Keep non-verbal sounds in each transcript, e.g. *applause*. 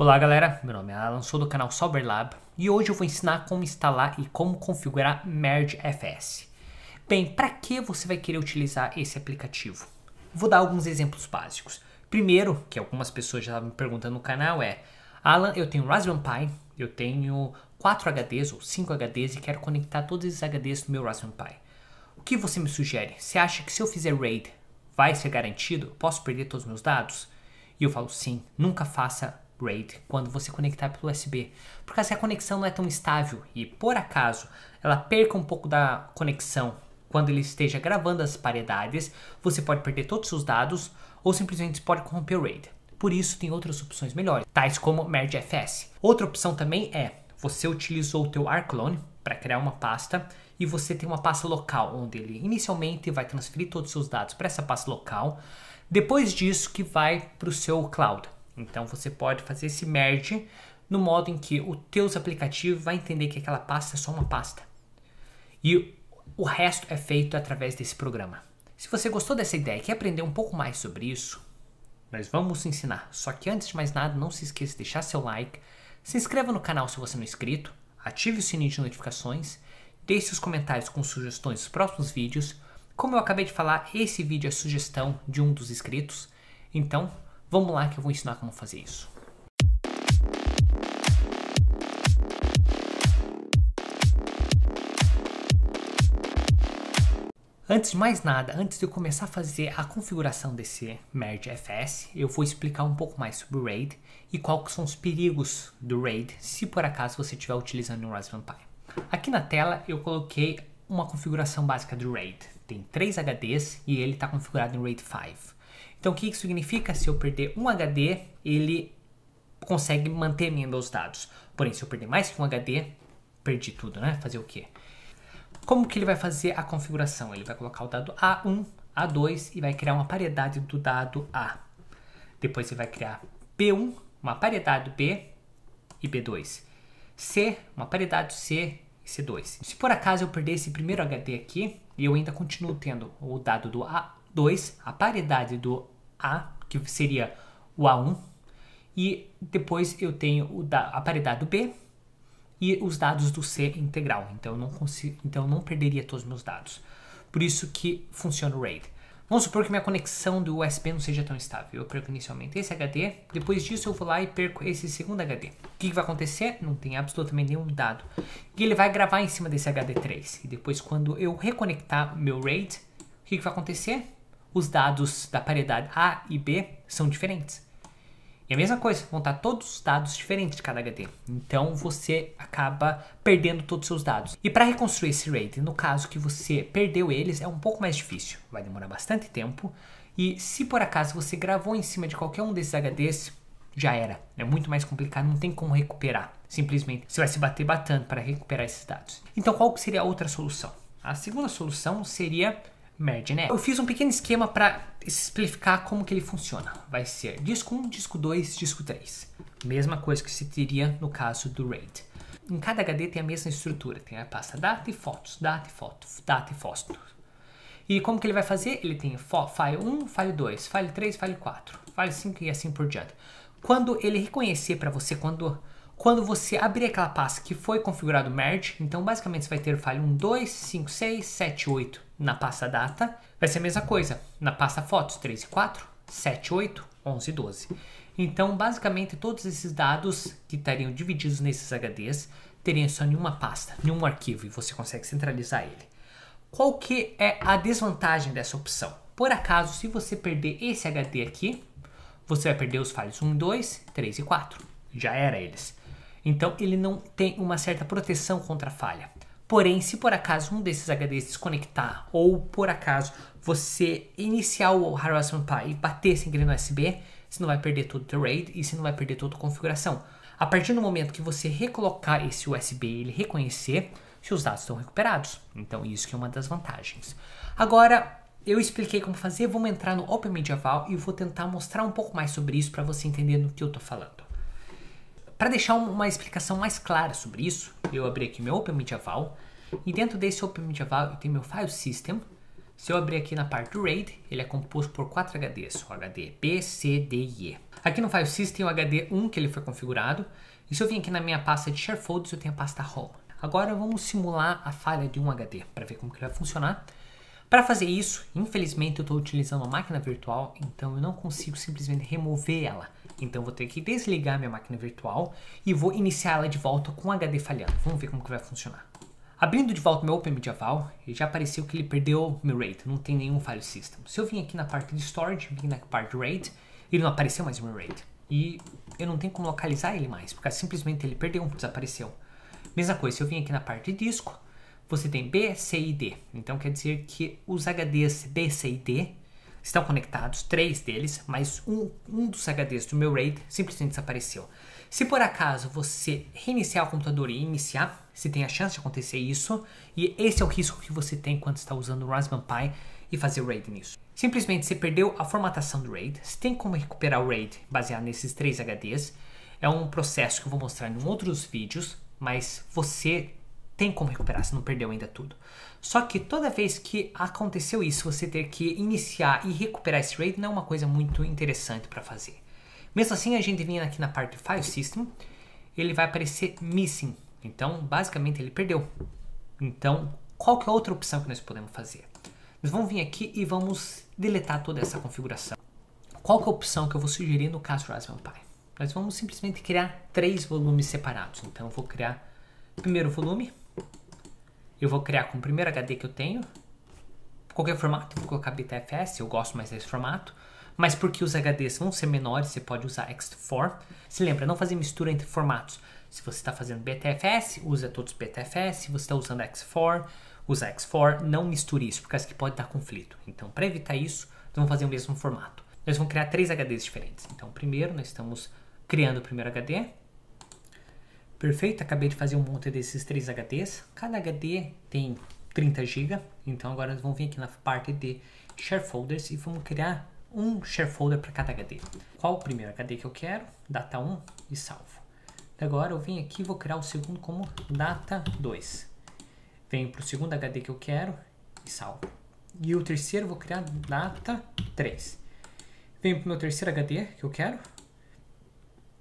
Olá galera, meu nome é Alan, sou do canal Soberlab Lab e hoje eu vou ensinar como instalar e como configurar MergeFS. Bem, para que você vai querer utilizar esse aplicativo? Vou dar alguns exemplos básicos. Primeiro, que algumas pessoas já me perguntando no canal é Alan, eu tenho Raspberry Pi, eu tenho 4 HDs ou 5 HDs e quero conectar todos esses HDs no meu Raspberry Pi. O que você me sugere? Você acha que se eu fizer RAID vai ser garantido? Posso perder todos os meus dados? E eu falo sim, nunca faça RAID quando você conectar pelo USB, porque se a conexão não é tão estável e por acaso ela perca um pouco da conexão quando ele esteja gravando as paridades, você pode perder todos os dados ou simplesmente pode corromper o RAID. Por isso tem outras opções melhores, tais como mergefs. Outra opção também é você utilizou o teu ArcLone para criar uma pasta e você tem uma pasta local onde ele inicialmente vai transferir todos os seus dados para essa pasta local, depois disso que vai para o seu cloud. Então você pode fazer esse merge no modo em que o teu aplicativo vai entender que aquela pasta é só uma pasta. E o resto é feito através desse programa. Se você gostou dessa ideia e quer aprender um pouco mais sobre isso, nós vamos ensinar. Só que antes de mais nada, não se esqueça de deixar seu like, se inscreva no canal se você não é inscrito, ative o sininho de notificações, deixe os comentários com sugestões dos próximos vídeos. Como eu acabei de falar, esse vídeo é sugestão de um dos inscritos. Então, Vamos lá que eu vou ensinar como fazer isso. Antes de mais nada, antes de eu começar a fazer a configuração desse Merge FS, eu vou explicar um pouco mais sobre o RAID e quais são os perigos do RAID se por acaso você estiver utilizando um Raspberry Pi. Aqui na tela eu coloquei uma configuração básica do RAID. Tem 3 HDs e ele está configurado em RAID 5. Então, o que que significa? Se eu perder um HD, ele consegue manter meus dados. Porém, se eu perder mais que um HD, perdi tudo, né? Fazer o quê? Como que ele vai fazer a configuração? Ele vai colocar o dado A1, A2 e vai criar uma paridade do dado A. Depois ele vai criar B1, uma paridade B e B2. C, uma paridade C e C2. Se por acaso eu perder esse primeiro HD aqui, e eu ainda continuo tendo o dado do A2, a paridade do a, que seria o A1, e depois eu tenho da, a paridade do B e os dados do C integral. Então eu não consigo, então eu não perderia todos os meus dados. Por isso que funciona o RAID. Vamos supor que minha conexão do USB não seja tão estável. Eu perco inicialmente esse HD, depois disso eu vou lá e perco esse segundo HD. O que, que vai acontecer? Não tem absolutamente nenhum dado. E ele vai gravar em cima desse HD3. E depois, quando eu reconectar meu RAID, o que, que vai acontecer? os dados da paridade A e B são diferentes. E a mesma coisa, vão estar todos os dados diferentes de cada HD. Então você acaba perdendo todos os seus dados. E para reconstruir esse RAID, no caso que você perdeu eles, é um pouco mais difícil. Vai demorar bastante tempo. E se por acaso você gravou em cima de qualquer um desses HDs, já era. É muito mais complicado, não tem como recuperar. Simplesmente você vai se bater batendo para recuperar esses dados. Então qual seria a outra solução? A segunda solução seria merge, né? Eu fiz um pequeno esquema para simplificar como que ele funciona. Vai ser disco 1, disco 2, disco 3. Mesma coisa que se teria no caso do RAID. Em cada HD tem a mesma estrutura, tem a pasta data e fotos, data e foto, data e foto. E como que ele vai fazer? Ele tem file 1, file 2, file 3, file 4, file 5 e assim por diante. Quando ele reconhecer para você, quando quando você abrir aquela pasta que foi configurado merge, então basicamente você vai ter file 1, 2, 5, 6, 7, 8, na pasta data, vai ser a mesma coisa. Na pasta fotos, 3 e 4, 7, 8, 11 e 12. Então, basicamente, todos esses dados que estariam divididos nesses HDs teriam só em uma pasta, em um arquivo, e você consegue centralizar ele. Qual que é a desvantagem dessa opção? Por acaso, se você perder esse HD aqui, você vai perder os files 1, 2, 3 e 4. Já era eles. Então, ele não tem uma certa proteção contra falha. Porém, se por acaso um desses HDs desconectar ou por acaso você iniciar o Harassment Py e bater sem querer no USB, você não vai perder todo o RAID e você não vai perder toda a configuração. A partir do momento que você recolocar esse USB e ele reconhecer, seus dados estão recuperados. Então, isso que é uma das vantagens. Agora, eu expliquei como fazer, vamos entrar no Open Medieval e vou tentar mostrar um pouco mais sobre isso para você entender no que eu estou falando. Para deixar uma explicação mais clara sobre isso, eu abrir aqui meu Open Medieval. E dentro desse Open Medieval eu tenho meu File System. Se eu abrir aqui na parte do RAID, ele é composto por 4 HDs, o HD B, C, D e E. Aqui no File System, o HD 1 que ele foi configurado. E se eu vim aqui na minha pasta de Share Folders, eu tenho a pasta Home. Agora vamos simular a falha de um HD para ver como que ele vai funcionar. Para fazer isso, infelizmente eu estou utilizando uma máquina virtual, então eu não consigo simplesmente remover ela. Então vou ter que desligar minha máquina virtual e vou iniciar ela de volta com HD falhando. Vamos ver como que vai funcionar. Abrindo de volta meu OpenMediaVal, já apareceu que ele perdeu meu RAID, não tem nenhum file system. Se eu vim aqui na parte de storage, vim na parte de RAID, ele não apareceu mais meu RAID. E eu não tenho como localizar ele mais, porque simplesmente ele perdeu, desapareceu. Mesma coisa, se eu vim aqui na parte de disco, você tem B, C e D. Então quer dizer que os HDs B, C e D estão conectados, três deles, mas um, um dos HDs do meu RAID simplesmente desapareceu. Se por acaso você reiniciar o computador e iniciar, você tem a chance de acontecer isso, e esse é o risco que você tem quando está usando o Raspberry Pi e fazer RAID nisso. Simplesmente você perdeu a formatação do RAID, se tem como recuperar o RAID baseado nesses três HDs, é um processo que eu vou mostrar em outros vídeos, mas você tem como recuperar, você não perdeu ainda tudo. Só que toda vez que aconteceu isso, você ter que iniciar e recuperar esse raid não é uma coisa muito interessante para fazer. Mesmo assim, a gente vem aqui na parte de File System, ele vai aparecer Missing. Então, basicamente, ele perdeu. Então, qual que é outra opção que nós podemos fazer? Nós vamos vir aqui e vamos deletar toda essa configuração. Qual que é a opção que eu vou sugerir no caso Raspberry Pi? Nós vamos simplesmente criar três volumes separados. Então, eu vou criar primeiro volume, eu vou criar com o primeiro HD que eu tenho. Qualquer formato, eu vou colocar BTFS, eu gosto mais desse formato. Mas porque os HDs vão ser menores, você pode usar X4. Se lembra, não fazer mistura entre formatos. Se você está fazendo BTFS, usa todos BTFS. Se você está usando X4, usa X4. Não misture isso, porque acho que pode dar conflito. Então, para evitar isso, nós vamos fazer o mesmo formato. Nós vamos criar três HDs diferentes. Então, primeiro, nós estamos criando o primeiro HD. Perfeito, acabei de fazer um monte desses três HDs. Cada HD tem 30 GB, então agora nós vamos vir aqui na parte de share folders e vamos criar um share folder para cada HD. Qual o primeiro HD que eu quero? Data 1 e salvo. Agora eu vim aqui e vou criar o segundo como data 2. Venho para o segundo HD que eu quero e salvo. E o terceiro vou criar data 3. Venho para o meu terceiro HD que eu quero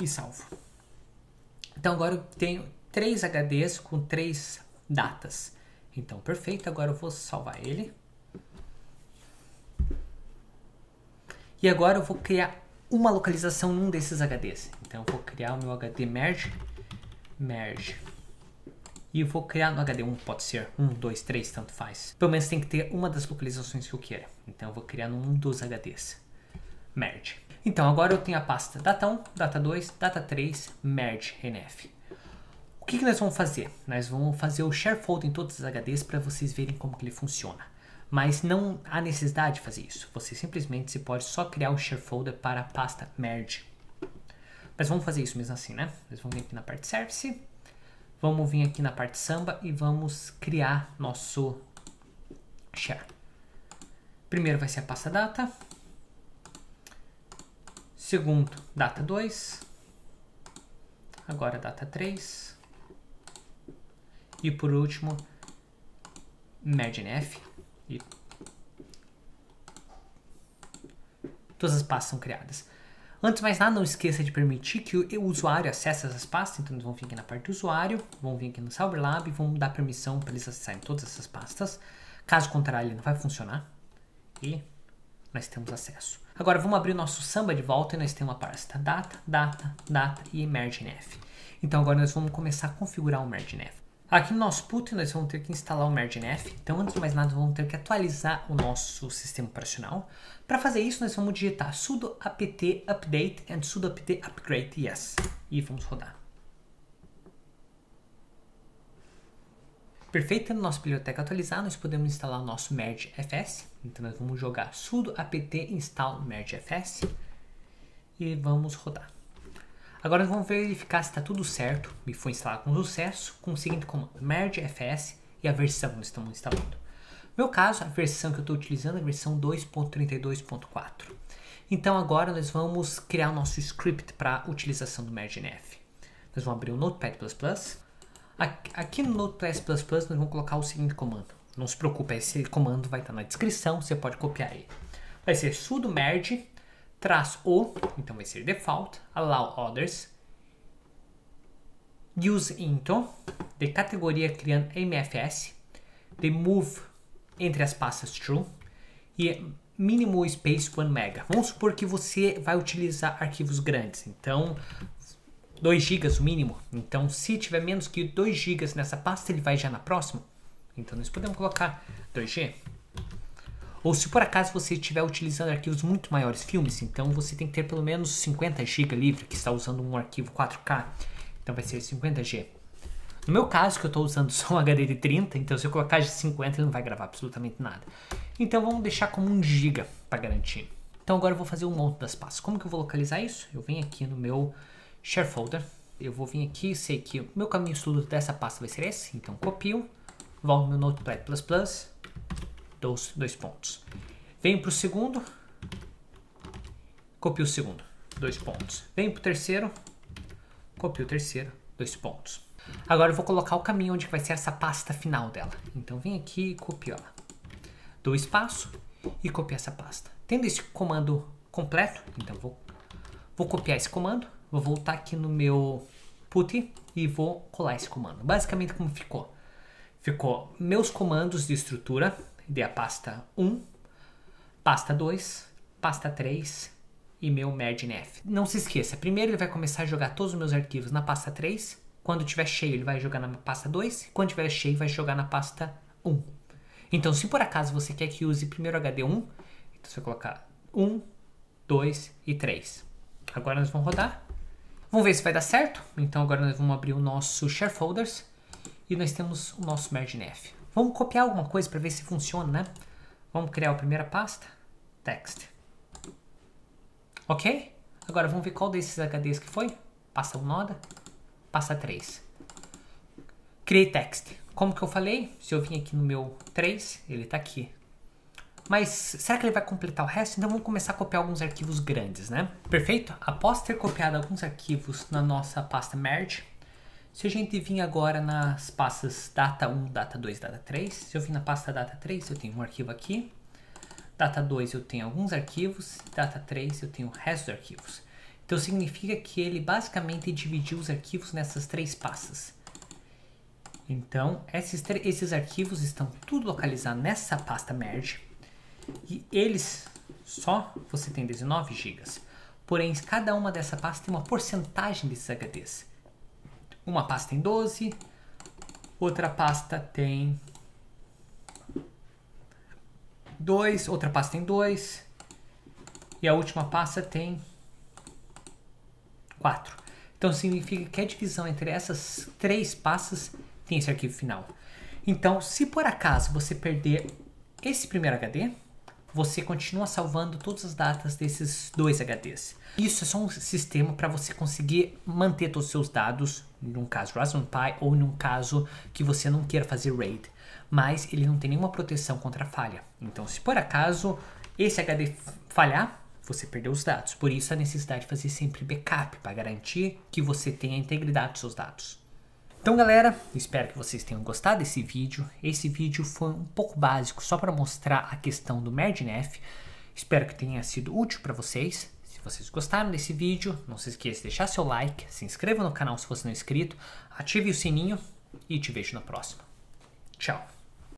e salvo. Então agora eu tenho três HDs com três datas. Então, perfeito. Agora eu vou salvar ele. E agora eu vou criar uma localização num desses HDs. Então eu vou criar o meu HD merge, merge. E eu vou criar no HD1, pode ser 1, 2, 3, tanto faz. Pelo menos tem que ter uma das localizações que eu quero. Então eu vou criar num dos HDs. Merge. Então agora eu tenho a pasta data 1, data 2, data 3, merge, renef. O que, que nós vamos fazer? Nós vamos fazer o share folder em todas as HDs para vocês verem como que ele funciona. Mas não há necessidade de fazer isso. Você simplesmente pode só criar um share folder para a pasta merge. Mas vamos fazer isso mesmo assim, né? Nós vamos vir aqui na parte service, vamos vir aqui na parte samba e vamos criar nosso share. Primeiro vai ser a pasta data Segundo, data 2. Agora data 3. E por último, marginf. E todas as pastas são criadas. Antes de mais nada, não esqueça de permitir que o usuário acesse essas pastas. Então, eles vão vir aqui na parte do usuário, vão vir aqui no CyberLab e vão dar permissão para eles acessarem todas essas pastas. Caso contrário, ele não vai funcionar. E nós temos acesso. Agora vamos abrir o nosso samba de volta e nós temos a pasta data, data, data e merge_nf. Então agora nós vamos começar a configurar o merge_nf. Aqui no nosso put nós vamos ter que instalar o merge_nf. então antes de mais nada vamos ter que atualizar o nosso sistema operacional. Para fazer isso nós vamos digitar sudo apt update and sudo apt upgrade yes e vamos rodar. Perfeito, nossa biblioteca atualizada, nós podemos instalar o nosso mergefs. Então nós vamos jogar sudo apt install mergefs e vamos rodar. Agora vamos verificar se está tudo certo, me foi instalado com sucesso, com o seguinte comando, mergefs e a versão que estamos instalando. No meu caso, a versão que eu estou utilizando é a versão 2.32.4. Então agora nós vamos criar o nosso script para utilização do mergenf. Nós vamos abrir o Notepad++, Aqui no Notepad++ nós vamos colocar o seguinte comando. Não se preocupe, esse comando vai estar na descrição, você pode copiar ele. Vai ser sudo merge, traço o, então vai ser default, allow others, use into, de categoria criando MFS, remove entre as pastas true e minimal space 1 mega. Vamos supor que você vai utilizar arquivos grandes, então 2 GB o mínimo. Então, se tiver menos que 2 GB nessa pasta, ele vai já na próxima. Então, nós podemos colocar 2G. Ou se por acaso você estiver utilizando arquivos muito maiores, filmes, então você tem que ter pelo menos 50 GB livre, que está usando um arquivo 4K. Então, vai ser 50G. No meu caso, que eu estou usando *laughs* só um HD de 30, então se eu colocar de 50 ele não vai gravar absolutamente nada. Então vamos deixar como 1 GB para garantir. Então agora eu vou fazer um monte das pastas. Como que eu vou localizar isso? Eu venho aqui no meu share folder. Eu vou vir aqui, sei que o meu caminho estudo dessa pasta vai ser esse, então copio, volto no Notepad++, dois, dois pontos. Venho para o segundo, copio o segundo, dois pontos. Venho para o terceiro, copio o terceiro, dois pontos. Agora eu vou colocar o caminho onde vai ser essa pasta final dela. Então vem aqui e copio ela. Dou espaço e copio essa pasta. Tendo esse comando completo, então vou, vou copiar esse comando, Vou voltar aqui no meu put e vou colar esse comando. Basicamente como ficou? Ficou meus comandos de estrutura, de a pasta 1, pasta 2, pasta 3 e meu mergnef. Não se esqueça, primeiro ele vai começar a jogar todos os meus arquivos na pasta 3, quando tiver cheio ele vai jogar na pasta 2, quando tiver cheio vai jogar na pasta 1. Então se por acaso você quer que use primeiro HD 1, então você vai colocar 1, 2 e 3. Agora nós vamos rodar. Vamos ver se vai dar certo. Então agora nós vamos abrir o nosso shareholders e nós temos o nosso mergenef. Vamos copiar alguma coisa para ver se funciona, né? Vamos criar a primeira pasta, text. Ok? Agora vamos ver qual desses HDs que foi. Passa um noda, passa três. Criei text. Como que eu falei? Se eu vim aqui no meu 3, ele está aqui mas será que ele vai completar o resto? Então vamos começar a copiar alguns arquivos grandes, né? Perfeito? Após ter copiado alguns arquivos na nossa pasta merge, se a gente vir agora nas pastas data 1, data 2, data 3, se eu vir na pasta data 3, eu tenho um arquivo aqui, data 2 eu tenho alguns arquivos, data 3 eu tenho o resto dos arquivos. Então significa que ele basicamente dividiu os arquivos nessas três pastas. Então esses, esses arquivos estão tudo localizados nessa pasta merge, e eles só você tem 19 GB. Porém, cada uma dessa pasta tem uma porcentagem desses HDs. Uma pasta tem 12, outra pasta tem 2, outra pasta tem 2 e a última pasta tem 4. Então significa que a divisão entre essas três pastas tem esse arquivo final. Então, se por acaso você perder esse primeiro HD, você continua salvando todas as datas desses dois HDs. Isso é só um sistema para você conseguir manter todos os seus dados, num caso Raspberry Pi ou num caso que você não queira fazer RAID, mas ele não tem nenhuma proteção contra falha. Então, se por acaso esse HD falhar, você perdeu os dados. Por isso a necessidade de fazer sempre backup para garantir que você tenha a integridade dos seus dados. Então galera, espero que vocês tenham gostado desse vídeo. Esse vídeo foi um pouco básico, só para mostrar a questão do MERDNF. Espero que tenha sido útil para vocês. Se vocês gostaram desse vídeo, não se esqueça de deixar seu like, se inscreva no canal se você não é inscrito, ative o sininho e te vejo na próxima. Tchau!